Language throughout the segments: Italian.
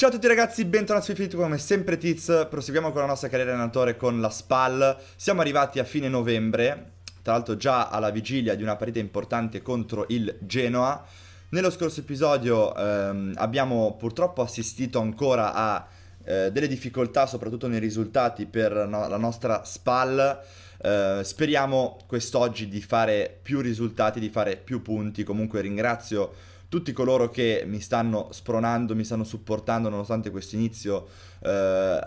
Ciao a tutti ragazzi, bentornati su YouTube come sempre Tiz, proseguiamo con la nostra carriera allenatore con la SPAL, siamo arrivati a fine novembre, tra l'altro già alla vigilia di una partita importante contro il Genoa, nello scorso episodio ehm, abbiamo purtroppo assistito ancora a eh, delle difficoltà soprattutto nei risultati per no la nostra SPAL, eh, speriamo quest'oggi di fare più risultati, di fare più punti, comunque ringrazio tutti coloro che mi stanno spronando, mi stanno supportando nonostante questo inizio eh,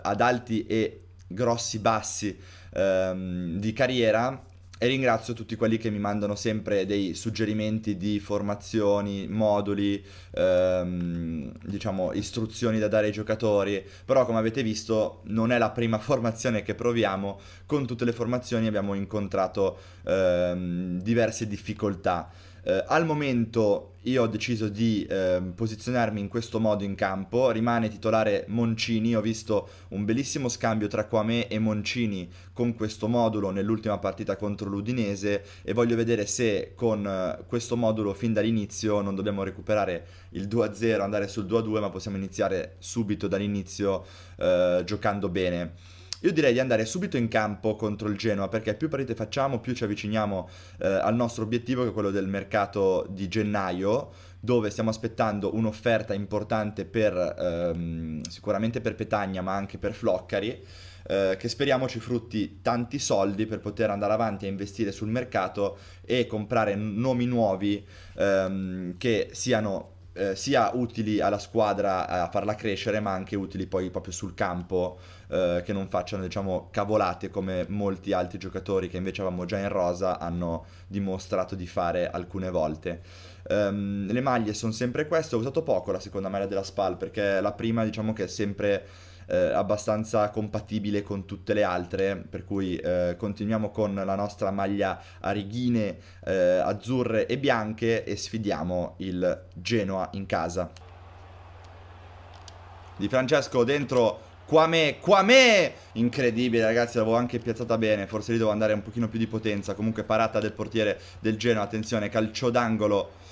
ad alti e grossi bassi ehm, di carriera e ringrazio tutti quelli che mi mandano sempre dei suggerimenti di formazioni, moduli, ehm, diciamo istruzioni da dare ai giocatori, però come avete visto non è la prima formazione che proviamo, con tutte le formazioni abbiamo incontrato ehm, diverse difficoltà. Eh, al momento io ho deciso di eh, posizionarmi in questo modo in campo, rimane titolare Moncini, ho visto un bellissimo scambio tra Quame e Moncini con questo modulo nell'ultima partita contro l'Udinese e voglio vedere se con eh, questo modulo fin dall'inizio non dobbiamo recuperare il 2-0, andare sul 2-2, ma possiamo iniziare subito dall'inizio eh, giocando bene. Io direi di andare subito in campo contro il Genoa perché più partite facciamo, più ci avviciniamo eh, al nostro obiettivo che è quello del mercato di gennaio dove stiamo aspettando un'offerta importante per, ehm, sicuramente per Petagna ma anche per Floccari eh, che speriamo ci frutti tanti soldi per poter andare avanti a investire sul mercato e comprare nomi nuovi ehm, che siano eh, sia utili alla squadra eh, a farla crescere, ma anche utili poi proprio sul campo, eh, che non facciano diciamo cavolate come molti altri giocatori che invece avevamo già in rosa hanno dimostrato di fare alcune volte. Um, le maglie sono sempre queste, ho usato poco la seconda maglia della SPAL perché la prima diciamo che è sempre eh, abbastanza compatibile con tutte le altre, per cui eh, continuiamo con la nostra maglia a righine eh, azzurre e bianche e sfidiamo il Genoa in casa. Di Francesco dentro Quame, Quame! Incredibile ragazzi, l'avevo anche piazzata bene, forse lì devo andare un pochino più di potenza, comunque parata del portiere del Genoa, attenzione, calcio d'angolo.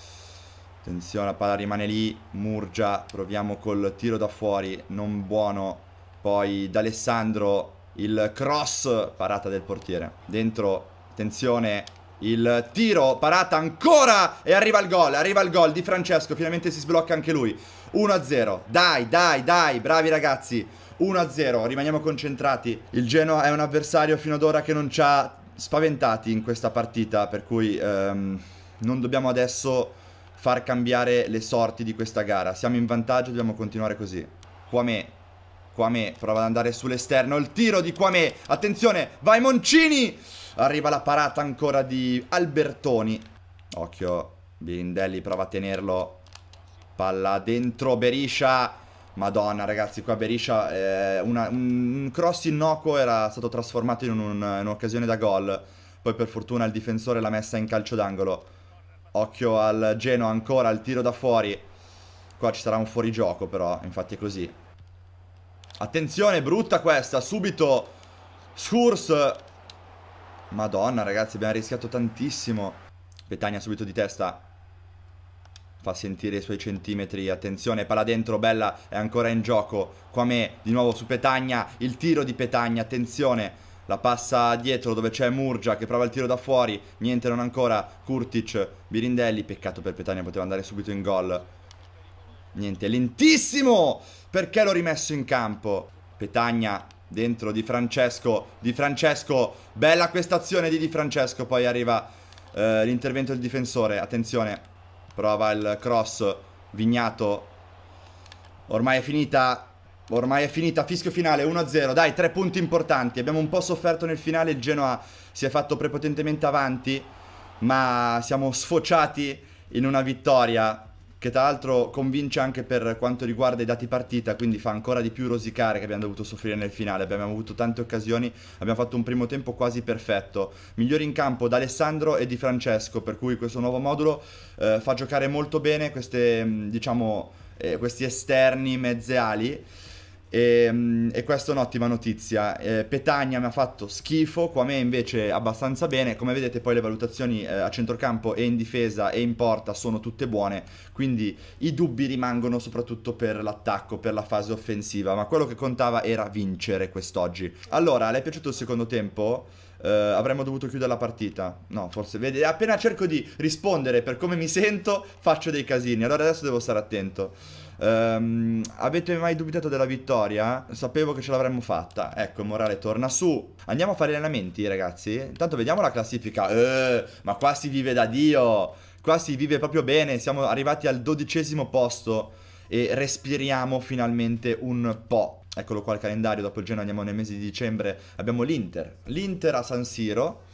Attenzione, la palla rimane lì, Murgia, proviamo col tiro da fuori, non buono. Poi D'Alessandro il cross, parata del portiere. Dentro, attenzione, il tiro, parata ancora e arriva il gol, arriva il gol di Francesco, finalmente si sblocca anche lui. 1-0, dai, dai, dai, bravi ragazzi. 1-0, rimaniamo concentrati. Il Genoa è un avversario fino ad ora che non ci ha spaventati in questa partita, per cui ehm, non dobbiamo adesso far cambiare le sorti di questa gara. Siamo in vantaggio, dobbiamo continuare così. Quame Quame prova ad andare sull'esterno. Il tiro di Quame. Attenzione, vai Moncini. Arriva la parata ancora di Albertoni. Occhio, Birindelli prova a tenerlo. Palla dentro Beriscia. Madonna ragazzi, qua Beriscia, eh, una, un cross innocuo era stato trasformato in un'occasione un da gol. Poi per fortuna il difensore l'ha messa in calcio d'angolo. Occhio al Geno ancora, al tiro da fuori. Qua ci sarà un fuorigioco però, infatti è così. Attenzione, brutta questa, subito Schurz. Madonna, ragazzi, abbiamo rischiato tantissimo. Petagna subito di testa. Fa sentire i suoi centimetri, attenzione, palla dentro, Bella è ancora in gioco. Quame di nuovo su Petagna, il tiro di Petagna, attenzione. La passa dietro dove c'è Murgia che prova il tiro da fuori, niente non ancora, Kurtic, Birindelli, peccato per Petagna, poteva andare subito in gol. Niente, lentissimo! Perché l'ho rimesso in campo? Petagna dentro Di Francesco, Di Francesco, bella questa azione di Di Francesco, poi arriva eh, l'intervento del difensore, attenzione, prova il cross, Vignato, ormai è finita, ormai è finita, fischio finale 1-0, dai tre punti importanti, abbiamo un po' sofferto nel finale, il Genoa si è fatto prepotentemente avanti, ma siamo sfociati in una vittoria che tra l'altro convince anche per quanto riguarda i dati partita, quindi fa ancora di più rosicare che abbiamo dovuto soffrire nel finale. Abbiamo avuto tante occasioni, abbiamo fatto un primo tempo quasi perfetto. Migliori in campo da Alessandro e di Francesco, per cui questo nuovo modulo eh, fa giocare molto bene queste, mm, diciamo, eh, questi esterni mezze ali. E, ehm, e, questa è un'ottima notizia. Eh, Petagna mi ha fatto schifo, Quame invece abbastanza bene. Come vedete poi le valutazioni eh, a centrocampo e in difesa e in porta sono tutte buone, quindi i dubbi rimangono soprattutto per l'attacco, per la fase offensiva, ma quello che contava era vincere quest'oggi. Allora, le è piaciuto il secondo tempo? Uh, avremmo dovuto chiudere la partita. No, forse vede, appena cerco di rispondere per come mi sento, faccio dei casini. Allora adesso devo stare attento. Um, avete mai dubitato della vittoria? Sapevo che ce l'avremmo fatta. Ecco, il morale torna su. Andiamo a fare allenamenti, ragazzi. Intanto vediamo la classifica. Eh, ma qua si vive da Dio. Qua si vive proprio bene. Siamo arrivati al dodicesimo posto e respiriamo finalmente un po'. Eccolo qua il calendario, dopo il Genoa andiamo nel mese di dicembre, abbiamo l'Inter, l'Inter a San Siro,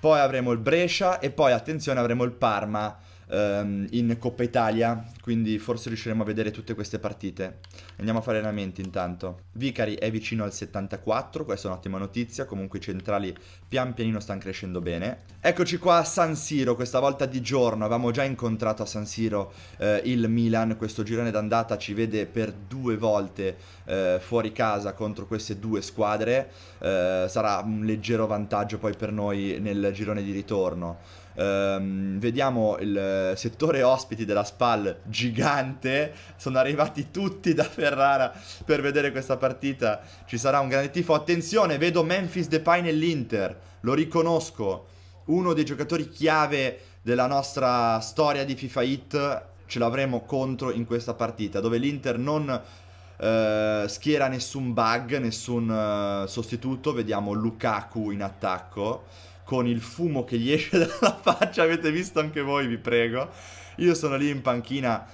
poi avremo il Brescia e poi attenzione avremo il Parma ehm, in Coppa Italia, quindi forse riusciremo a vedere tutte queste partite. Andiamo a fare allenamenti intanto. Vicari è vicino al 74, questa è un'ottima notizia, comunque i centrali pian pianino stanno crescendo bene. Eccoci qua a San Siro, questa volta di giorno, avevamo già incontrato a San Siro eh, il Milan, questo girone d'andata ci vede per due volte eh, fuori casa contro queste due squadre, eh, sarà un leggero vantaggio poi per noi nel girone di ritorno. Ehm, vediamo il settore ospiti della SPAL gigante. Sono arrivati tutti da Ferrara per vedere questa partita. Ci sarà un grande tifo. Attenzione, vedo Memphis Depay nell'Inter. Lo riconosco. Uno dei giocatori chiave della nostra storia di FIFA Hit. Ce l'avremo contro in questa partita dove l'Inter non Uh, schiera nessun bug, nessun uh, sostituto. Vediamo Lukaku in attacco con il fumo che gli esce dalla faccia, avete visto anche voi, vi prego. Io sono lì in panchina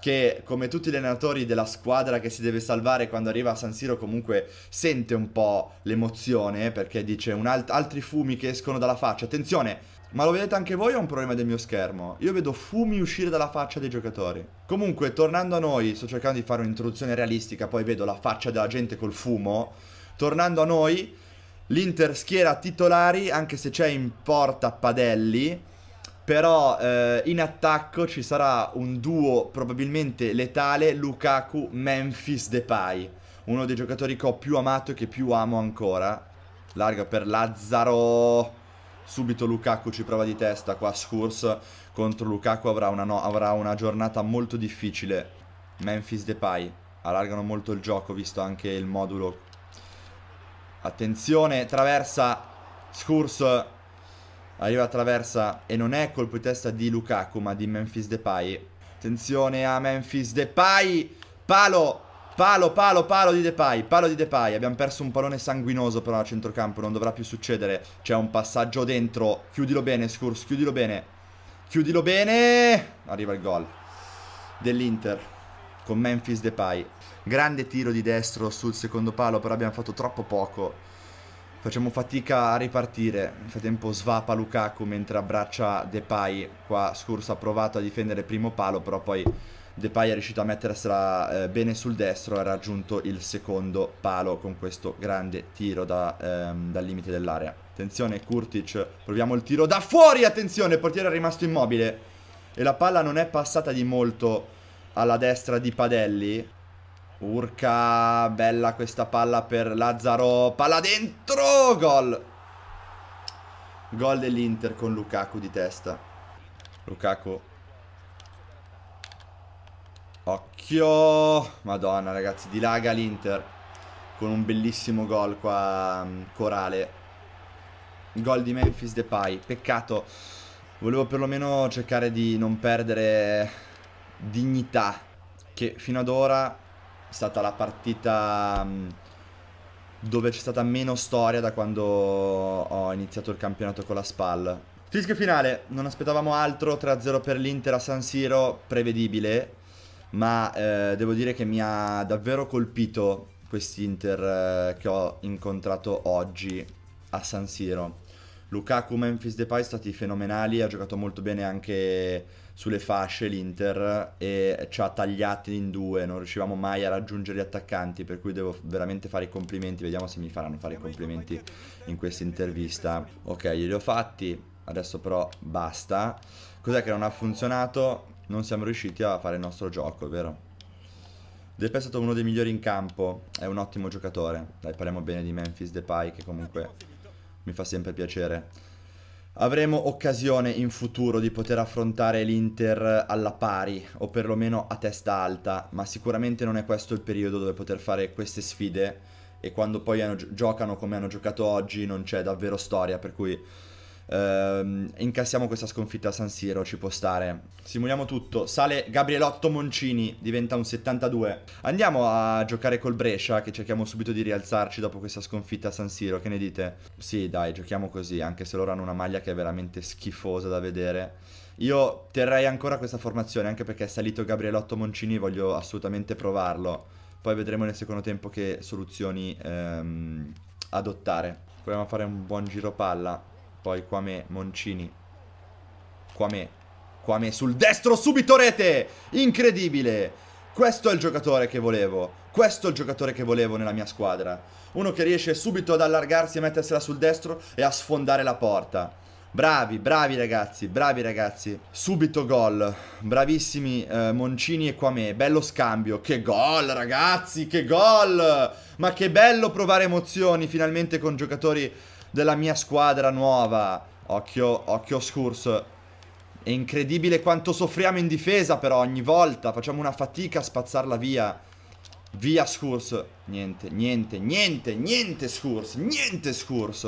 che come tutti gli allenatori della squadra che si deve salvare quando arriva a San Siro comunque sente un po' l'emozione perché dice alt altri fumi che escono dalla faccia. Attenzione, ma lo vedete anche voi o è un problema del mio schermo? Io vedo fumi uscire dalla faccia dei giocatori. Comunque, tornando a noi, sto cercando di fare un'introduzione realistica, poi vedo la faccia della gente col fumo. Tornando a noi, L'Inter schiera titolari anche se c'è in porta Padelli, però eh, in attacco ci sarà un duo probabilmente letale Lukaku-Memphis Depay, uno dei giocatori che ho più amato e che più amo ancora. Larga per Lazzaro. Subito Lukaku ci prova di testa qua Scurs contro Lukaku avrà una, no, avrà una giornata molto difficile. Memphis Depay allargano molto il gioco visto anche il modulo Attenzione, traversa Schurs. Arriva traversa e non è colpo di testa di Lukaku ma di Memphis Depay. Attenzione a Memphis Depay. Palo, palo, palo, palo di Depay, palo di Depay. Abbiamo perso un pallone sanguinoso però a centrocampo, non dovrà più succedere. C'è un passaggio dentro. Chiudilo bene, Schurs, chiudilo bene. Chiudilo bene. Arriva il gol dell'Inter con Memphis Depay. Grande tiro di destro sul secondo palo, però abbiamo fatto troppo poco. Facciamo fatica a ripartire. Nel frattempo svapa Lukaku mentre abbraccia Depay. Qua Scurso ha provato a difendere il primo palo, però poi Depay è riuscito a mettersela eh, bene sul destro e ha raggiunto il secondo palo con questo grande tiro da, ehm, dal limite dell'area. Attenzione Kurtic, proviamo il tiro da fuori, attenzione, il portiere è rimasto immobile. E la palla non è passata di molto alla destra di Padelli Urca, bella questa palla per Lazzaro, palla dentro, gol! Gol dell'Inter con Lukaku di testa. Lukaku. Occhio! Madonna ragazzi, dilaga l'Inter con un bellissimo gol qua mm, corale. Gol di Memphis Depay, peccato. Volevo perlomeno cercare di non perdere dignità che fino ad ora stata la partita dove c'è stata meno storia da quando ho iniziato il campionato con la SPAL. Fischio finale, non aspettavamo altro, 3-0 per l'Inter a San Siro, prevedibile, ma eh, devo dire che mi ha davvero colpito quest'Inter eh, che ho incontrato oggi a San Siro. Lukaku, Memphis Depay sono stati fenomenali, ha giocato molto bene anche sulle fasce l'Inter e ci ha tagliati in due, non riuscivamo mai a raggiungere gli attaccanti, per cui devo veramente fare i complimenti, vediamo se mi faranno fare i complimenti in questa intervista. Ok, glieli ho fatti, adesso però basta. Cos'è che non ha funzionato? Non siamo riusciti a fare il nostro gioco, vero? Depay è stato uno dei migliori in campo, è un ottimo giocatore. Dai, parliamo bene di Memphis Depay che comunque mi fa sempre piacere. Avremo occasione in futuro di poter affrontare l'Inter alla pari o perlomeno a testa alta, ma sicuramente non è questo il periodo dove poter fare queste sfide e quando poi hanno, giocano come hanno giocato oggi non c'è davvero storia, per cui ehm, incassiamo questa sconfitta a San Siro, ci può stare. Simuliamo tutto, sale Gabrielotto Moncini, diventa un 72. Andiamo a giocare col Brescia, che cerchiamo subito di rialzarci dopo questa sconfitta a San Siro, che ne dite? Sì dai, giochiamo così, anche se loro hanno una maglia che è veramente schifosa da vedere. Io terrei ancora questa formazione, anche perché è salito Gabrielotto Moncini, voglio assolutamente provarlo. Poi vedremo nel secondo tempo che soluzioni ehm, adottare. Proviamo a fare un buon giro palla. Poi Quame, Moncini. Quame. Quame sul destro, subito rete! Incredibile! Questo è il giocatore che volevo. Questo è il giocatore che volevo nella mia squadra. Uno che riesce subito ad allargarsi e mettersela sul destro e a sfondare la porta. Bravi, bravi ragazzi, bravi ragazzi. Subito gol. Bravissimi eh, Moncini e Quame. Bello scambio. Che gol ragazzi, che gol! Ma che bello provare emozioni finalmente con giocatori della mia squadra nuova. Occhio, occhio Skurs. È incredibile quanto soffriamo in difesa però ogni volta. Facciamo una fatica a spazzarla via. Via Skurs. Niente, niente, niente, niente Skurs. Niente Skurs.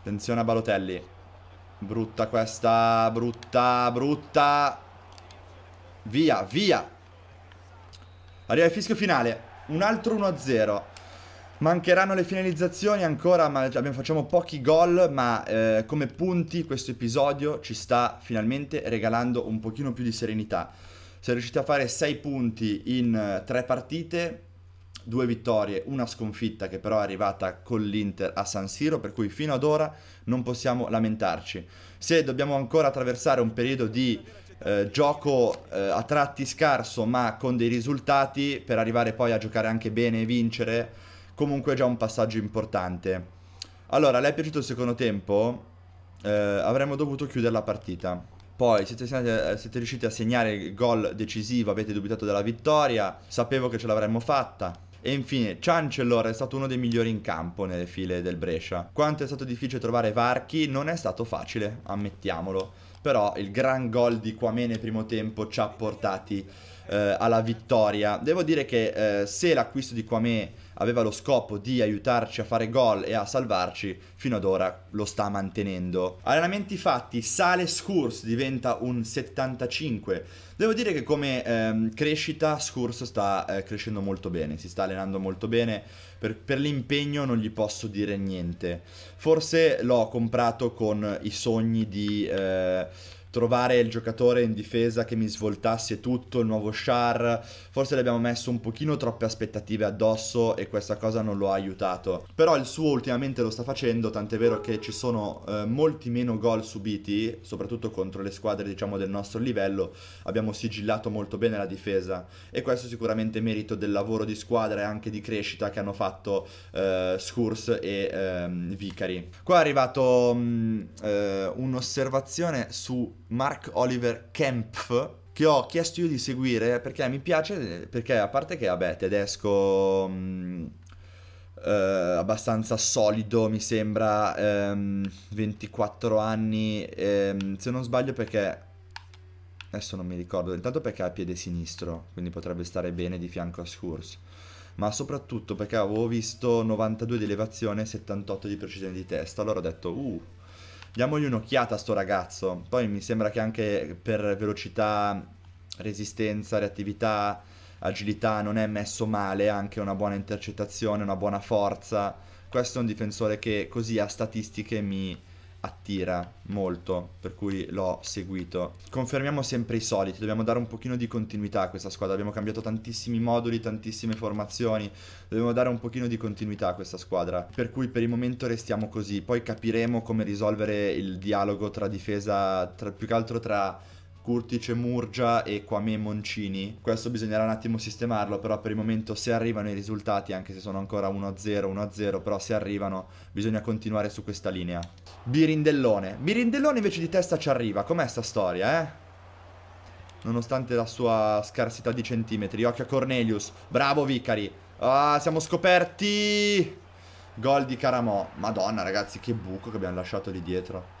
Attenzione a Balotelli. Brutta questa, brutta, brutta. Via, via. Arriva il fischio finale. Un altro 1-0. Mancheranno le finalizzazioni ancora, ma abbiamo, facciamo pochi gol, ma eh, come punti questo episodio ci sta finalmente regalando un pochino più di serenità. Siamo riusciti a fare 6 punti in 3 eh, partite, 2 vittorie, una sconfitta che però è arrivata con l'Inter a San Siro, per cui fino ad ora non possiamo lamentarci. Se dobbiamo ancora attraversare un periodo di eh, gioco eh, a tratti scarso ma con dei risultati per arrivare poi a giocare anche bene e vincere comunque è già un passaggio importante. Allora, le è piaciuto il secondo tempo? Eh, avremmo dovuto chiudere la partita. Poi siete, eh, siete riusciti a segnare il gol decisivo, avete dubitato della vittoria, sapevo che ce l'avremmo fatta. E infine, Chancellor è stato uno dei migliori in campo nelle file del Brescia. Quanto è stato difficile trovare Varchi non è stato facile, ammettiamolo. Però il gran gol di nel primo tempo ci ha portati eh, alla vittoria. Devo dire che eh, se l'acquisto di Quame aveva lo scopo di aiutarci a fare gol e a salvarci, fino ad ora lo sta mantenendo. Allenamenti fatti, sale Scurs diventa un 75. Devo dire che come ehm, crescita Scurs sta eh, crescendo molto bene, si sta allenando molto bene, per, per l'impegno non gli posso dire niente. Forse l'ho comprato con i sogni di... Eh, trovare il giocatore in difesa che mi svoltasse tutto, il nuovo Shar, forse le abbiamo messo un pochino troppe aspettative addosso e questa cosa non lo ha aiutato. Però il suo ultimamente lo sta facendo, tant'è vero che ci sono eh, molti meno gol subiti, soprattutto contro le squadre diciamo del nostro livello, abbiamo sigillato molto bene la difesa e questo è sicuramente merito del lavoro di squadra e anche di crescita che hanno fatto eh, Scurs e eh, Vicari. Qua è arrivato mm, eh, un'osservazione su Mark Oliver Kempf che ho chiesto io di seguire perché mi piace, perché a parte che, vabbè, tedesco... Mh, mm, eh, abbastanza solido mi sembra ehm, 24 anni ehm, se non sbaglio perché adesso non mi ricordo intanto perché ha piede sinistro quindi potrebbe stare bene di fianco a Scurs ma soprattutto perché avevo visto 92 di elevazione e 78 di precisione di testa allora ho detto uh Diamogli un'occhiata a sto ragazzo. Poi mi sembra che anche per velocità, resistenza, reattività, agilità non è messo male, anche una buona intercettazione, una buona forza. Questo è un difensore che così a statistiche mi, attira molto, per cui l'ho seguito. Confermiamo sempre i soliti, dobbiamo dare un pochino di continuità a questa squadra, abbiamo cambiato tantissimi moduli, tantissime formazioni, dobbiamo dare un pochino di continuità a questa squadra, per cui per il momento restiamo così, poi capiremo come risolvere il dialogo tra difesa, tra, più che altro tra Curtice Murgia e Quame Moncini. Questo bisognerà un attimo sistemarlo, però per il momento se arrivano i risultati, anche se sono ancora 1-0, 1-0, però se arrivano bisogna continuare su questa linea. Birindellone. Birindellone invece di testa ci arriva. Com'è sta storia, eh? Nonostante la sua scarsità di centimetri. Occhio a Cornelius. Bravo Vicari. Ah, siamo scoperti. Gol di Caramò. Madonna, ragazzi, che buco che abbiamo lasciato lì dietro.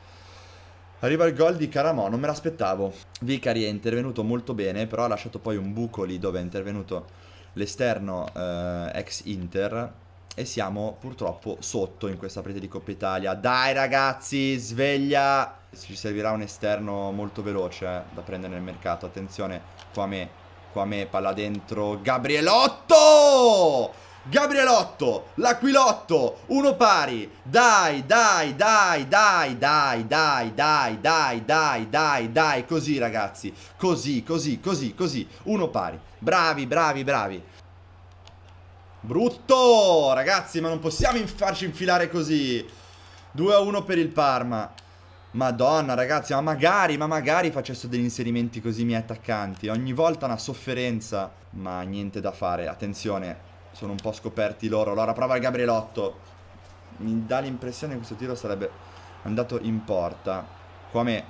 Arriva il gol di Caramò, non me l'aspettavo. Vicari è intervenuto molto bene, però ha lasciato poi un buco lì dove è intervenuto l'esterno eh, ex Inter. E siamo purtroppo sotto in questa partita di Coppa Italia. Dai ragazzi, sveglia! Ci servirà un esterno molto veloce eh, da prendere nel mercato. Attenzione, qua a me, qua me, palla dentro. Gabrielotto! Gabrielotto, l'Aquilotto, uno pari. Dai, dai, dai, dai, dai, dai, dai, dai, dai, dai, dai. Così ragazzi, così, così, così, così. Uno pari. Bravi, bravi, bravi. Brutto, ragazzi, ma non possiamo farci infilare così. 2 a 1 per il Parma. Madonna, ragazzi, ma magari, ma magari facessero degli inserimenti così miei attaccanti. Ogni volta una sofferenza. Ma niente da fare, attenzione sono un po' scoperti loro. Allora prova il Gabrielotto. Mi dà l'impressione che questo tiro sarebbe andato in porta. Come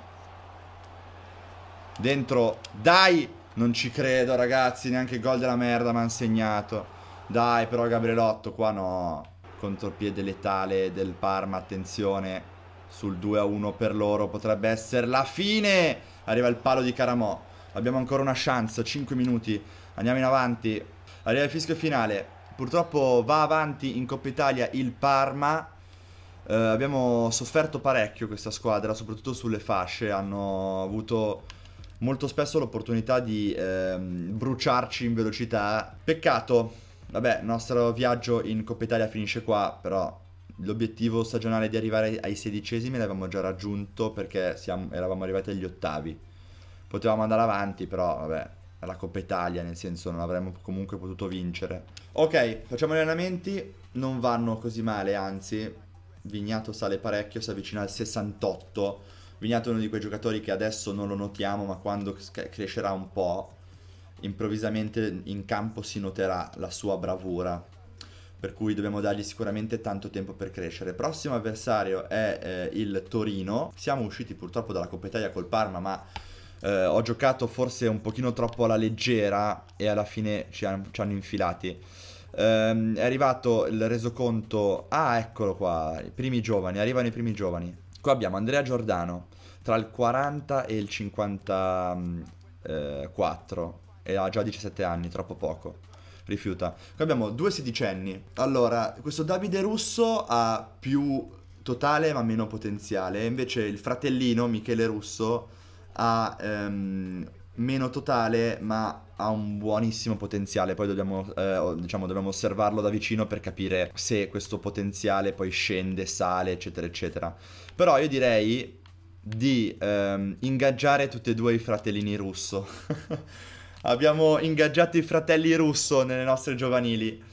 dentro. Dai! Non ci credo, ragazzi. Neanche il gol della merda mi ha segnato. Dai, però Gabrielotto qua no. Contropiede letale del Parma, attenzione. Sul 2-1 per loro potrebbe essere la fine. Arriva il palo di Caramò. Abbiamo ancora una chance, 5 minuti. Andiamo in avanti. Arriva il fischio finale. Purtroppo va avanti in Coppa Italia il Parma. Eh, abbiamo sofferto parecchio questa squadra, soprattutto sulle fasce. Hanno avuto molto spesso l'opportunità di eh, bruciarci in velocità. Peccato. Vabbè, il nostro viaggio in Coppa Italia finisce qua, però l'obiettivo stagionale di arrivare ai sedicesimi l'avevamo già raggiunto perché siamo, eravamo arrivati agli ottavi. Potevamo andare avanti, però vabbè, alla Coppa Italia, nel senso non avremmo comunque potuto vincere. Ok, facciamo gli allenamenti, non vanno così male, anzi, Vignato sale parecchio, si avvicina al 68. Vignato è uno di quei giocatori che adesso non lo notiamo, ma quando crescerà un po', improvvisamente in campo si noterà la sua bravura. Per cui dobbiamo dargli sicuramente tanto tempo per crescere. Prossimo avversario è eh, il Torino. Siamo usciti purtroppo dalla Coppa Italia col Parma, ma eh, ho giocato forse un pochino troppo alla leggera e alla fine ci, han, ci hanno infilati. Um, è arrivato il resoconto. Ah, eccolo qua. I primi giovani. Arrivano i primi giovani. Qua abbiamo Andrea Giordano tra il 40 e il 54. E ha già 17 anni, troppo poco. Rifiuta. Qui abbiamo due sedicenni. Allora, questo Davide Russo ha più totale ma meno potenziale. Invece il fratellino Michele Russo ha ehm, meno totale ma ha un buonissimo potenziale, poi dobbiamo, eh, diciamo, dobbiamo osservarlo da vicino per capire se questo potenziale poi scende, sale, eccetera, eccetera. Però io direi di ehm, ingaggiare tutti e due i fratellini russo. Abbiamo ingaggiato i fratelli russo nelle nostre giovanili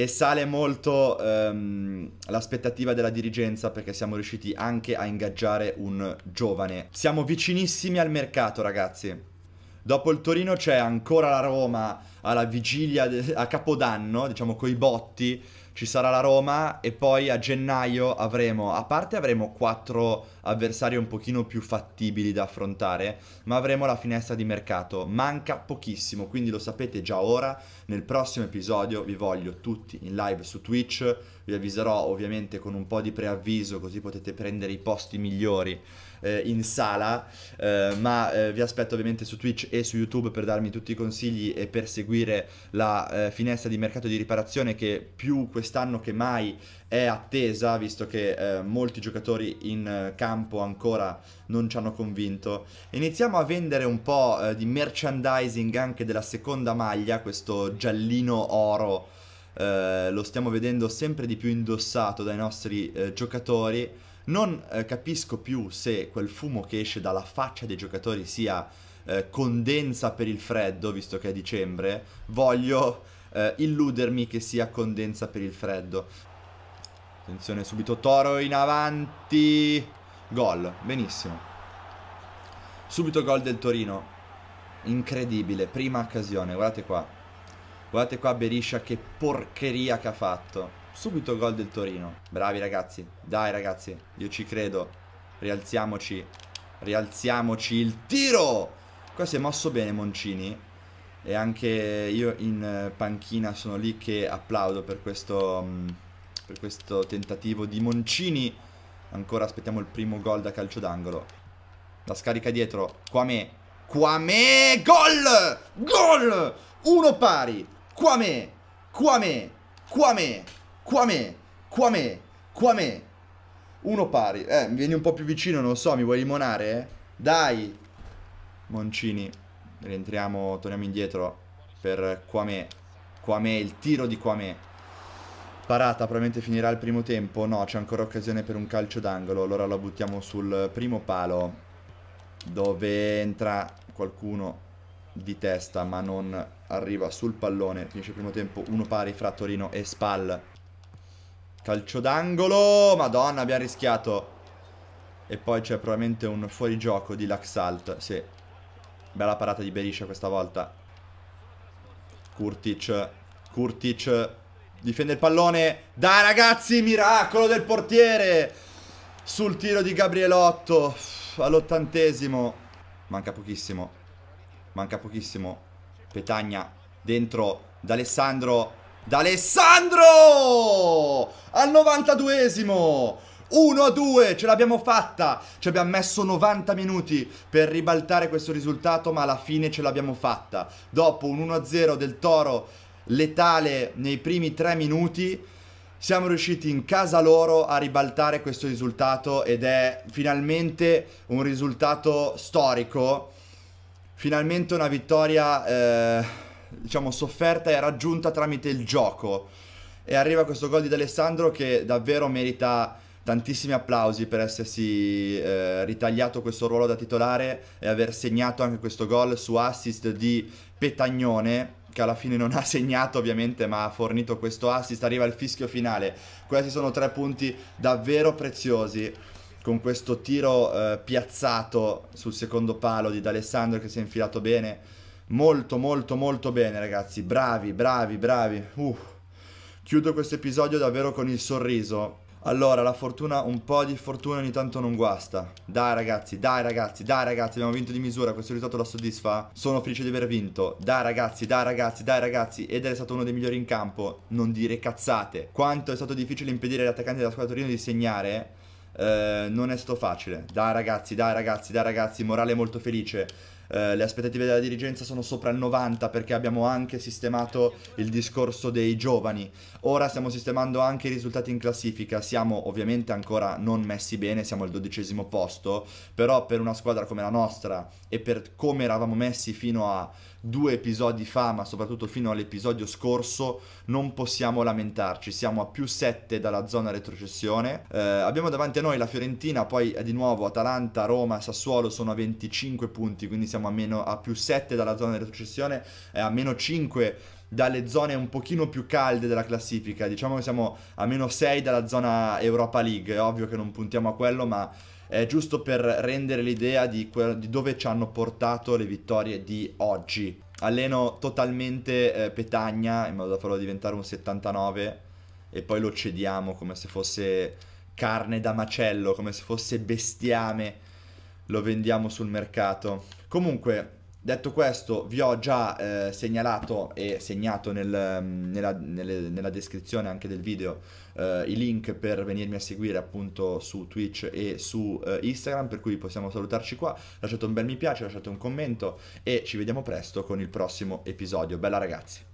e sale molto ehm, l'aspettativa della dirigenza perché siamo riusciti anche a ingaggiare un giovane. Siamo vicinissimi al mercato ragazzi. Dopo il Torino c'è ancora la Roma alla vigilia, a Capodanno, diciamo coi botti, ci sarà la Roma e poi a gennaio avremo, a parte avremo quattro avversari un pochino più fattibili da affrontare, ma avremo la finestra di mercato, manca pochissimo, quindi lo sapete già ora, nel prossimo episodio vi voglio tutti in live su Twitch vi avviserò ovviamente con un po' di preavviso così potete prendere i posti migliori eh, in sala, eh, ma eh, vi aspetto ovviamente su Twitch e su YouTube per darmi tutti i consigli e per seguire la eh, finestra di mercato di riparazione che più quest'anno che mai è attesa, visto che eh, molti giocatori in eh, campo ancora non ci hanno convinto. Iniziamo a vendere un po' di merchandising anche della seconda maglia, questo giallino oro eh, lo stiamo vedendo sempre di più indossato dai nostri eh, giocatori. Non eh, capisco più se quel fumo che esce dalla faccia dei giocatori sia eh, condensa per il freddo, visto che è dicembre. Voglio eh, illudermi che sia condensa per il freddo. Attenzione subito Toro in avanti. Gol, benissimo. Subito gol del Torino. Incredibile, prima occasione, guardate qua. Guardate qua Berisha che porcheria che ha fatto. Subito gol del Torino. Bravi ragazzi. Dai ragazzi, io ci credo. Rialziamoci. Rialziamoci il tiro. Qua si è mosso bene Moncini. E anche io in panchina sono lì che applaudo per questo, mm, per questo tentativo di Moncini. Ancora aspettiamo il primo gol da calcio d'angolo. La scarica dietro. Qua me. Qua me. Gol! Gol! Uno pari. Kwame, Kwame, Kwame, Kwame, Kwame, Kwame. Uno pari. Eh, mi vieni un po' più vicino, non lo so, mi vuoi limonare? Dai. Moncini. Rientriamo, torniamo indietro per Kwame. Kwame, il tiro di Kwame. Parata, probabilmente finirà il primo tempo. No, c'è ancora occasione per un calcio d'angolo. Allora la buttiamo sul primo palo. Dove entra qualcuno di testa ma non arriva sul pallone. Finisce il primo tempo, uno pari fra Torino e Spal. Calcio d'angolo, madonna abbiamo rischiato. E poi c'è probabilmente un fuorigioco di Laxalt, sì. Bella parata di Berisha questa volta. Kurtic, Kurtic difende il pallone. Dai ragazzi, miracolo del portiere! Sul tiro di Gabrielotto all'ottantesimo. Manca pochissimo. Manca pochissimo. Petagna dentro D'Alessandro. D'Alessandro! Al 92esimo! 1-2, ce l'abbiamo fatta! Ci abbiamo messo 90 minuti per ribaltare questo risultato, ma alla fine ce l'abbiamo fatta. Dopo un 1-0 del Toro letale nei primi 3 minuti, siamo riusciti in casa loro a ribaltare questo risultato ed è finalmente un risultato storico finalmente una vittoria, eh, diciamo, sofferta e raggiunta tramite il gioco. E arriva questo gol di D'Alessandro che davvero merita tantissimi applausi per essersi eh, ritagliato questo ruolo da titolare e aver segnato anche questo gol su assist di Petagnone che alla fine non ha segnato ovviamente ma ha fornito questo assist arriva il fischio finale questi sono tre punti davvero preziosi con questo tiro eh, piazzato sul secondo palo di D'Alessandro che si è infilato bene, molto molto molto bene ragazzi, bravi, bravi, bravi, uh. chiudo questo episodio davvero con il sorriso, allora la fortuna, un po' di fortuna ogni tanto non guasta, dai ragazzi, dai ragazzi, dai ragazzi, abbiamo vinto di misura, questo risultato la soddisfa, sono felice di aver vinto, dai ragazzi, dai ragazzi, dai ragazzi, ed è stato uno dei migliori in campo, non dire cazzate, quanto è stato difficile impedire agli attaccanti della squadra Torino di segnare, eh, non è sto facile. Dai ragazzi, dai ragazzi, dai ragazzi, morale molto felice. Eh, le aspettative della dirigenza sono sopra il 90 perché abbiamo anche sistemato il discorso dei giovani. Ora stiamo sistemando anche i risultati in classifica, siamo ovviamente ancora non messi bene, siamo al dodicesimo posto, però per una squadra come la nostra e per come eravamo messi fino a due episodi fa, ma soprattutto fino all'episodio scorso, non possiamo lamentarci. Siamo a più 7 dalla zona retrocessione. Eh, abbiamo davanti a noi la Fiorentina, poi di nuovo Atalanta, Roma, Sassuolo sono a 25 punti, quindi siamo siamo a, meno, a più 7 dalla zona di retrocessione e a meno 5 dalle zone un pochino più calde della classifica. Diciamo che siamo a meno 6 dalla zona Europa League. È ovvio che non puntiamo a quello, ma è giusto per rendere l'idea di, di, dove ci hanno portato le vittorie di oggi. Alleno totalmente eh, Petagna in modo da farlo diventare un 79 e poi lo cediamo come se fosse carne da macello, come se fosse bestiame. Lo vendiamo sul mercato. Comunque, detto questo, vi ho già eh, segnalato e segnato nel, nella, nelle, nella, descrizione anche del video eh, i link per venirmi a seguire appunto su Twitch e su eh, Instagram, per cui possiamo salutarci qua. Lasciate un bel mi piace, lasciate un commento e ci vediamo presto con il prossimo episodio. Bella ragazzi!